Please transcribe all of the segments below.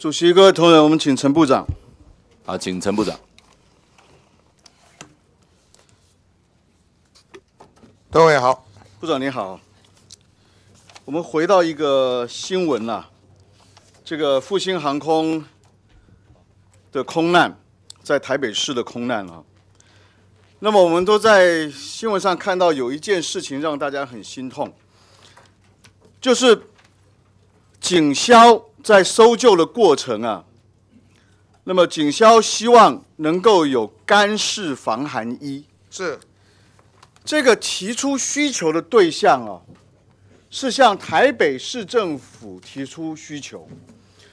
主席、各位同仁，我们请陈部长。好，请陈部长。各位好，部长你好。我们回到一个新闻啊，这个复兴航空的空难，在台北市的空难啊。那么我们都在新闻上看到有一件事情让大家很心痛，就是警消在搜救的过程啊，那么警消希望能够有干式防寒衣。是。这个提出需求的对象啊，是向台北市政府提出需求。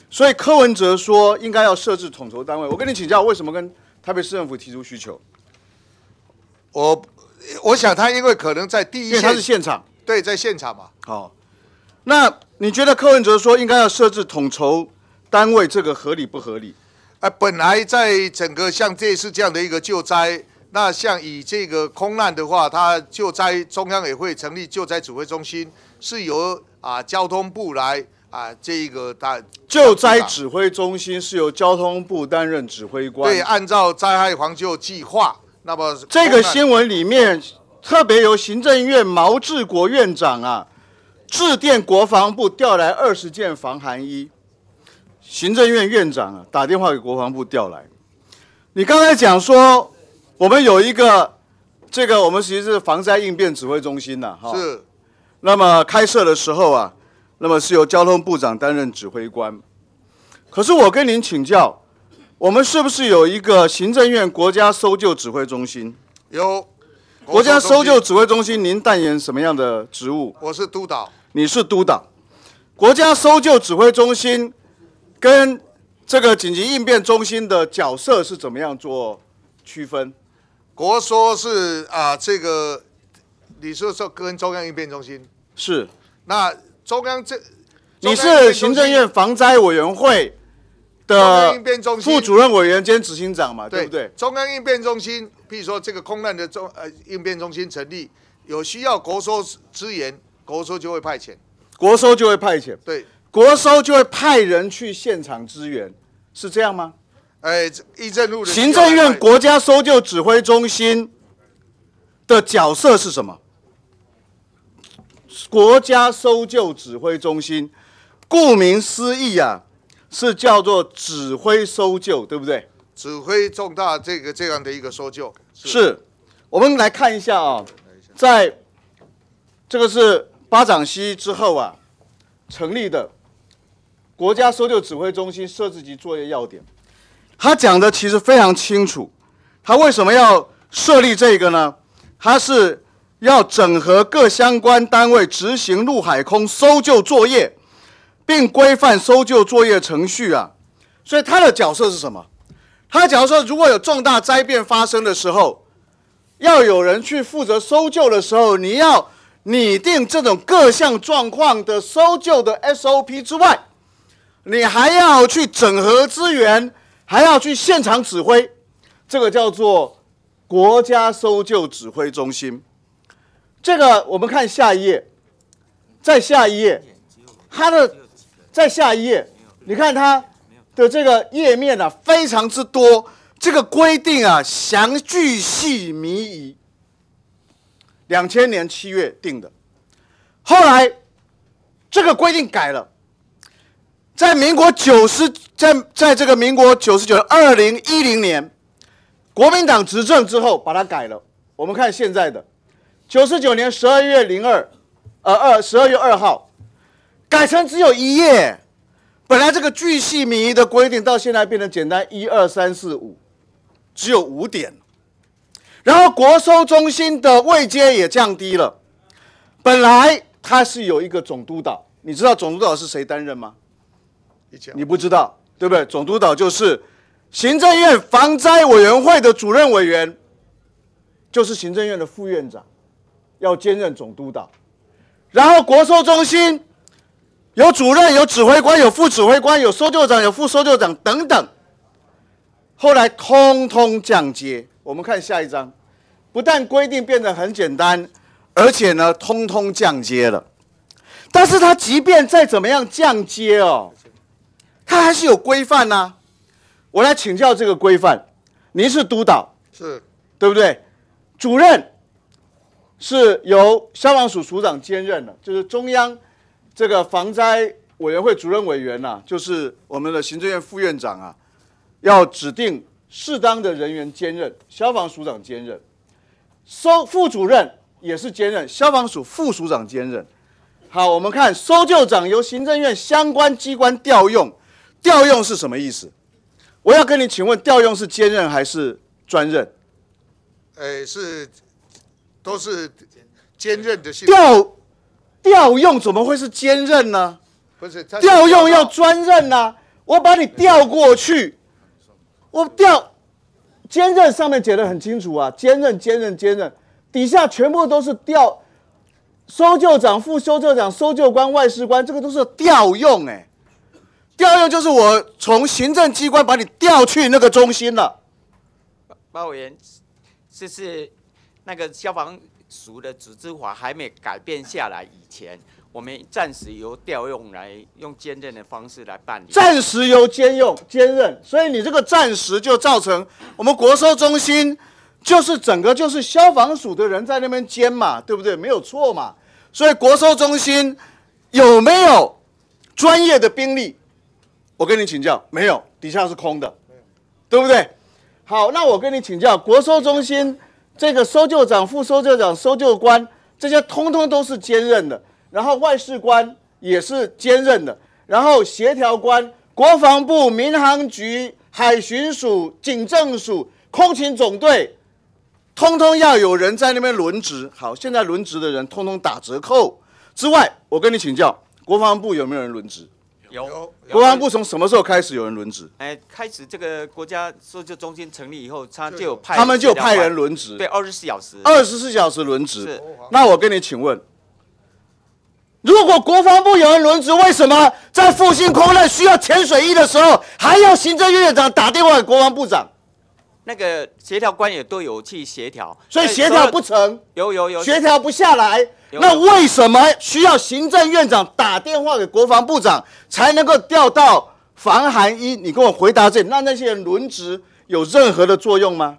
所以柯文哲说应该要设置统筹单位。我跟你请教，为什么跟台北市政府提出需求？我我想他因为可能在第一线，因为他是现场，对，在现场嘛。好。那你觉得柯文哲说应该要设置统筹单位，这个合理不合理？哎，本来在整个像这次这样的一个救灾，那像以这个空难的话，它救灾中央也会成立救灾指挥中心，是由啊交通部来啊这一个大救灾指挥中心是由交通部担任指挥官。对，按照灾害防救计划，那么这个新闻里面特别由行政院毛治国院长啊。致电国防部调来二十件防寒衣，行政院院长啊打电话给国防部调来。你刚才讲说，我们有一个这个我们其实是防灾应变指挥中心呢，哈。是。那么开设的时候啊，那么是由交通部长担任指挥官。可是我跟您请教，我们是不是有一个行政院国家搜救指挥中心？有。国家搜救指挥中心，您扮演什么样的职务？我是督导。你是督导。国家搜救指挥中心跟这个紧急应变中心的角色是怎么样做区分？国说是啊，这个你是说跟中央应变中心？是。那中央这你是行政院防灾委员会。的副主任委员兼执行长嘛，对不对？中央应变中心，譬如说这个空难的中呃应变中心成立，有需要国收支援，国收就会派遣，国收就会派遣，对，国收就会派人去现场支援，是这样吗？哎，政路的行政院国家搜救指挥中心的角色是什么？国家搜救指挥中心，顾名思义啊。是叫做指挥搜救，对不对？指挥重大这个这样的一个搜救，是我们来看一下啊，在这个是巴掌溪之后啊成立的国家搜救指挥中心设置及作业要点。他讲的其实非常清楚，他为什么要设立这个呢？他是要整合各相关单位执行陆海空搜救作业。并规范搜救作业程序啊，所以他的角色是什么？他假如说如果有重大灾变发生的时候，要有人去负责搜救的时候，你要拟定这种各项状况的搜救的 SOP 之外，你还要去整合资源，还要去现场指挥，这个叫做国家搜救指挥中心。这个我们看下一页，在下一页，他的。在下一页，你看它的这个页面啊，非常之多。这个规定啊，详具细靡遗。两千年七月定的，后来这个规定改了，在民国九十在在这个民国九十九，二零一零年国民党执政之后把它改了。我们看现在的九十九年十二月零二，呃二十二月二号。改成只有一页，本来这个巨细靡遗的规定，到现在变得简单，一二三四五，只有五点。然后国收中心的位阶也降低了，本来它是有一个总督导，你知道总督导是谁担任吗？你不知道，对不对？总督导就是行政院防灾委员会的主任委员，就是行政院的副院长，要兼任总督导。然后国收中心。有主任、有指挥官、有副指挥官、有搜救长、有副搜救长等等，后来通通降阶。我们看下一张，不但规定变得很简单，而且呢，通通降阶了。但是他即便再怎么样降阶哦，他还是有规范呐。我来请教这个规范，您是督导，是对不对？主任是由消防署署长兼任的，就是中央。这个防灾委员会主任委员呐，就是我们的行政院副院长啊，要指定适当的人员兼任消防署长兼任，收副主任也是兼任消防署副署长兼任。好，我们看搜救长由行政院相关机关调用，调用是什么意思？我要跟你请问，调用是兼任还是专任？哎，是都是兼任的性调调用怎么会是兼任呢？不是，调用要专任啊！我把你调过去，我调兼任上面写的很清楚啊，兼任兼任兼任，底下全部都是调，搜救长、副搜救长、搜救官、外事官，这个都是调用哎，调用就是我从行政机关把你调去那个中心了。包委员，这是那个消防。熟的组织法还没改变下来以前，我们暂时由调用来用兼任的方式来办理。暂时由兼任兼任，所以你这个暂时就造成我们国收中心就是整个就是消防署的人在那边兼嘛，对不对？没有错嘛。所以国收中心有没有专业的兵力？我跟你请教，没有，底下是空的，对，对不对？好，那我跟你请教，国收中心。这个搜救长、副搜救长、搜救官，这些通通都是兼任的。然后外事官也是兼任的。然后协调官、国防部、民航局、海巡署、警政署、空勤总队，通通要有人在那边轮值。好，现在轮值的人通通打折扣。之外，我跟你请教，国防部有没有人轮值？有国防部从什么时候开始有人轮值？哎，开始这个国家搜救中心成立以后，他就派他们就派人轮值，对，二十四小时，二十四小时轮值。那我跟你请问，如果国防部有人轮值，为什么在复兴空难需要潜水衣的时候，还要行政院院长打电话给国防部长？那个协调官也都有去协调，所以协调不成，有有有协调不下来，那为什么需要行政院长打电话给国防部长才能够调到防寒衣？你跟我回答这，那那些轮值有任何的作用吗？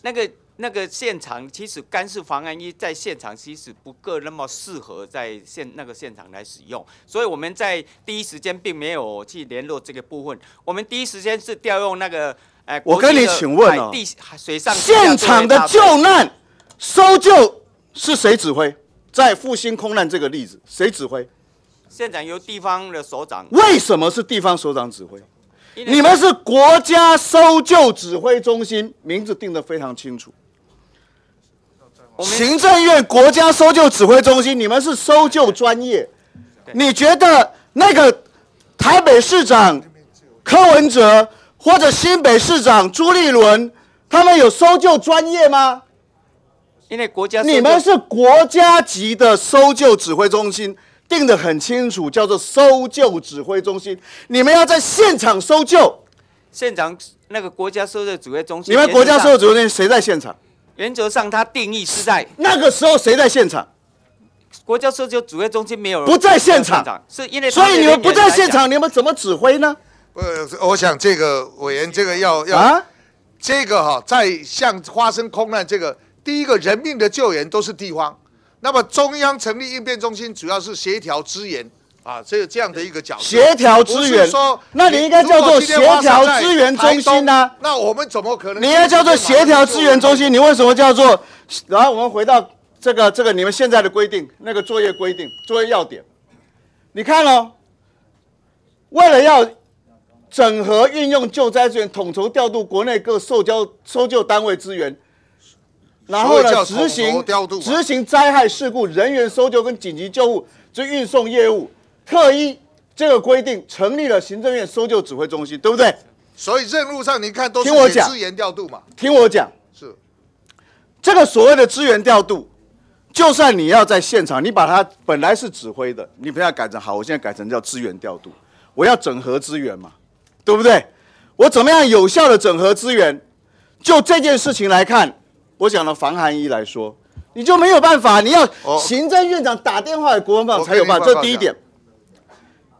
那个那个现场其实干式防寒衣在现场其实不够那么适合在现那个现场来使用，所以我们在第一时间并没有去联络这个部分，我们第一时间是调用那个。哎，我跟你请问哦，现场的救难、搜救是谁指挥？在复兴空难这个例子，谁指挥？现场由地方的首长。为什么是地方首长指挥？你们是国家搜救指挥中心，名字定的非常清楚。行政院国家搜救指挥中心，你们是搜救专业，你觉得那个台北市长柯文哲？或者新北市长朱立伦，他们有搜救专业吗？因为国家，你们是国家级的搜救指挥中心，定的很清楚，叫做搜救指挥中心。你们要在现场搜救，现场那个国家搜救指挥中心，你们国家搜救指挥中心谁在现场？原则上，它定义是在那个时候谁在现场？国家搜救指挥中心没有人不在现场，是因为所以你们不在现场，你们怎么指挥呢？呃，我想这个委员，这个要要啊，这个哈，在像发生空难这个，第一个人命的救援都是地方，那么中央成立应变中心，主要是协调资源啊，这这样的一个角色。协调资源，说，那你应该叫做协调资源中心呢？那我们怎么可能？你应该叫做协调资源中心，你为什么叫做？然后我们回到这个这个你们现在的规定，那个作业规定，作业要点，你看哦，为了要。整合运用救灾资源，统筹调度国内各受交搜救单位资源，然后呢，执行执行灾害事故人员搜救跟紧急救护之运送业务。特一这个规定成立了行政院搜救指挥中心，对不对？所以任务上你看都是资源调度嘛。听我讲，是这个所谓的资源调度，就算你要在现场，你把它本来是指挥的，你不要改成好，我现在改成叫资源调度，我要整合资源嘛。对不对？我怎么样有效的整合资源？就这件事情来看，我讲的防寒衣来说，你就没有办法。你要行政院长打电话给国防部才有办法。这第一点。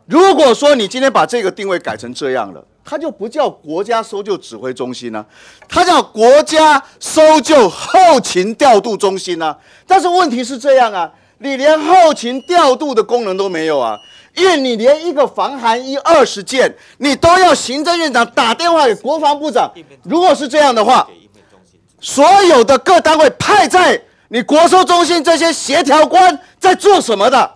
如果说你今天把这个定位改成这样了，它就不叫国家搜救指挥中心了，它叫国家搜救后勤调度中心了。但是问题是这样啊，你连后勤调度的功能都没有啊。因为你连一个防寒衣二十件，你都要行政院长打电话给国防部长。如果是这样的话，所有的各单位派在你国收中心这些协调官在做什么的？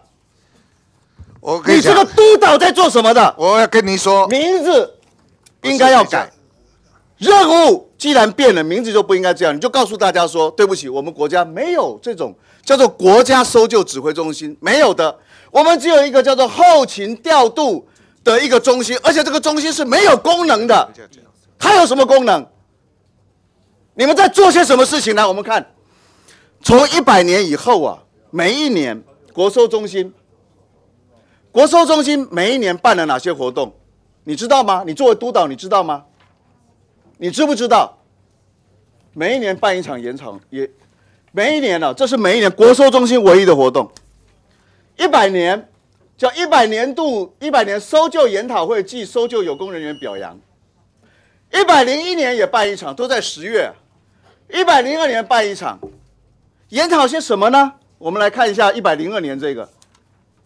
我你这个督导在做什么的？我要跟你说，名字应该要改。任务既然变了，名字就不应该这样。你就告诉大家说，对不起，我们国家没有这种叫做国家搜救指挥中心，没有的。我们只有一个叫做后勤调度的一个中心，而且这个中心是没有功能的。它有什么功能？你们在做些什么事情呢？我们看，从一百年以后啊，每一年国收中心，国收中心每一年办了哪些活动，你知道吗？你作为督导，你知道吗？你知不知道？每一年办一场延长也，每一年呢，这是每一年国收中心唯一的活动。一百年，叫一百年度一百年搜救研讨会暨搜救有功人员表扬。一百零一年也办一场，都在十月。一百零二年办一场，研讨些什么呢？我们来看一下一百零二年这个，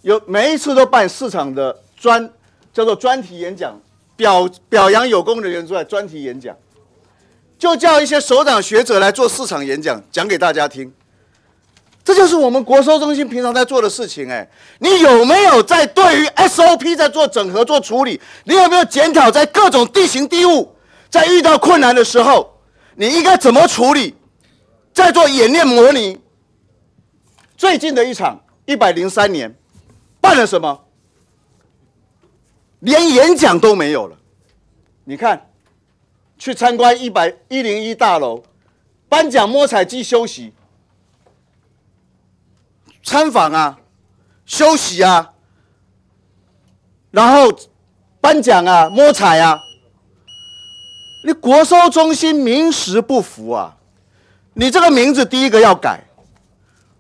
有每一次都办四场的专叫做专题演讲，表表扬有功人员之外，专题演讲就叫一些首长学者来做四场演讲，讲给大家听。这就是我们国收中心平常在做的事情，哎，你有没有在对于 SOP 在做整合做处理？你有没有检讨在各种地形地物，在遇到困难的时候，你应该怎么处理？在做演练模拟。最近的一场，一百零三年，办了什么？连演讲都没有了。你看，去参观一百一零一大楼，颁奖摸彩机休息。参访啊，休息啊，然后颁奖啊，摸彩啊，你国收中心名实不符啊，你这个名字第一个要改，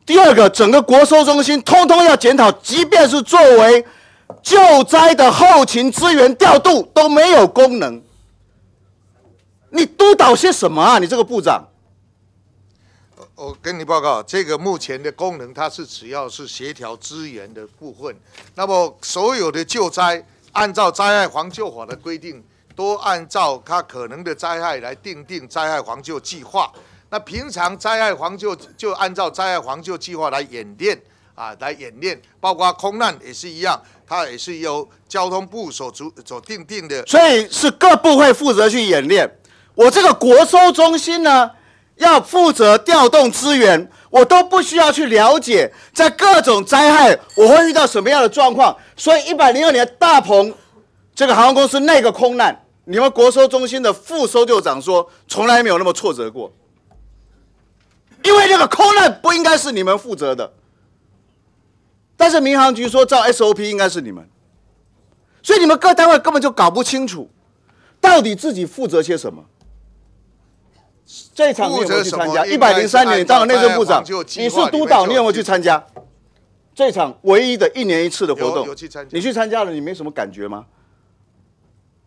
第二个整个国收中心通通要检讨，即便是作为救灾的后勤资源调度都没有功能，你督导些什么啊？你这个部长？我跟你报告，这个目前的功能，它是只要是协调资源的部分。那么所有的救灾，按照灾害防救法的规定，都按照它可能的灾害来定定灾害防救计划。那平常灾害防救就按照灾害防救计划来演练啊，来演练。包括空难也是一样，它也是由交通部所主所定定的。所以是各部会负责去演练。我这个国收中心呢？要负责调动资源，我都不需要去了解，在各种灾害我会遇到什么样的状况。所以，一百零二年大鹏这个航空公司那个空难，你们国收中心的副搜救长说从来没有那么挫折过，因为这个空难不应该是你们负责的。但是民航局说照 SOP 应该是你们，所以你们各单位根本就搞不清楚，到底自己负责些什么。这一场你有没有去参加？一百零三年你当了内政部长，你是督导，你有没有去参加？这场唯一的一年一次的活动，你去参加了，你没什么感觉吗？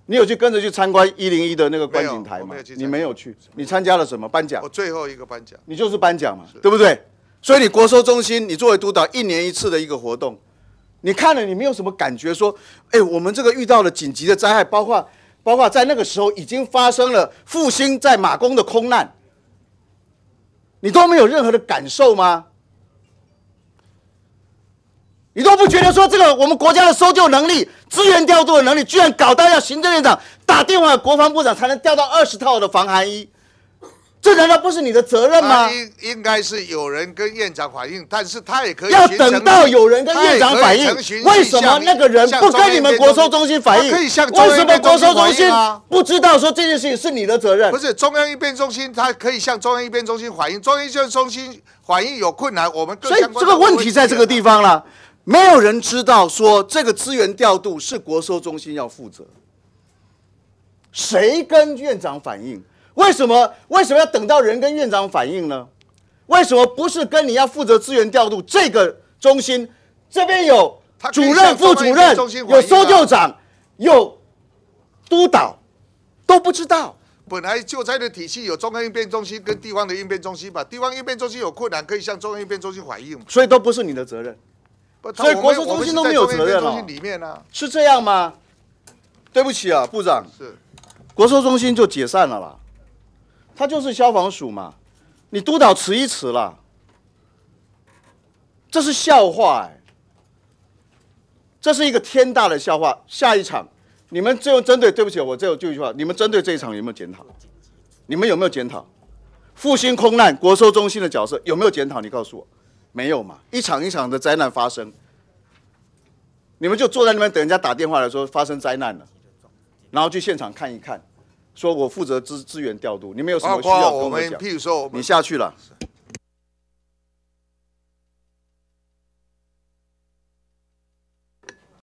你有去跟着去参观一零一的那个观景台吗？你没有去，你参加了什么颁奖？我最后一个颁奖，你就是颁奖嘛，对不对？所以你国收中心，你作为督导，一年一次的一个活动，你看了你没有什么感觉？说，哎，我们这个遇到了紧急的灾害，包括。包括在那个时候已经发生了复兴在马公的空难，你都没有任何的感受吗？你都不觉得说这个我们国家的搜救能力、资源调度的能力，居然搞到要行政院长打电话国防部长才能调到二十套的防寒衣？这难道不是你的责任吗？应应该是有人跟院长反映，但是他也可以要等到有人跟院长反映。为什么那个人不跟你们国收中心反映？可以向中央为什么国收中心不知道说这件事情是你的责任？不是中央一边中心，他可以向中央一边中心反映。中央一边中心反映有困难，我们所以这个问题在这个地方了。没有人知道说这个资源调度是国收中心要负责，谁跟院长反映？为什么为什么要等到人跟院长反映呢？为什么不是跟你要负责资源调度这个中心这边有主任、副主任，有搜救长，有督导，都不知道。本来救灾的体系有中央应变中心跟地方的应变中心吧，地方应变中心有困难可以向中央应变中心反映，所以都不是你的责任。所以国寿中心都没有责任了。是这样吗？对不起啊，部长。是，国寿中心就解散了啦。他就是消防署嘛，你督导迟一迟了，这是笑话哎，这是一个天大的笑话。下一场，你们就针对，对不起，我最就一句话，你们针对这一场有没有检讨？你们有没有检讨？复兴空难、国收中心的角色有没有检讨？你告诉我，没有嘛？一场一场的灾难发生，你们就坐在那边等人家打电话来说发生灾难了，然后去现场看一看。说我负责资资源调度，你们有什么需要？包我们，譬如说，你下去了。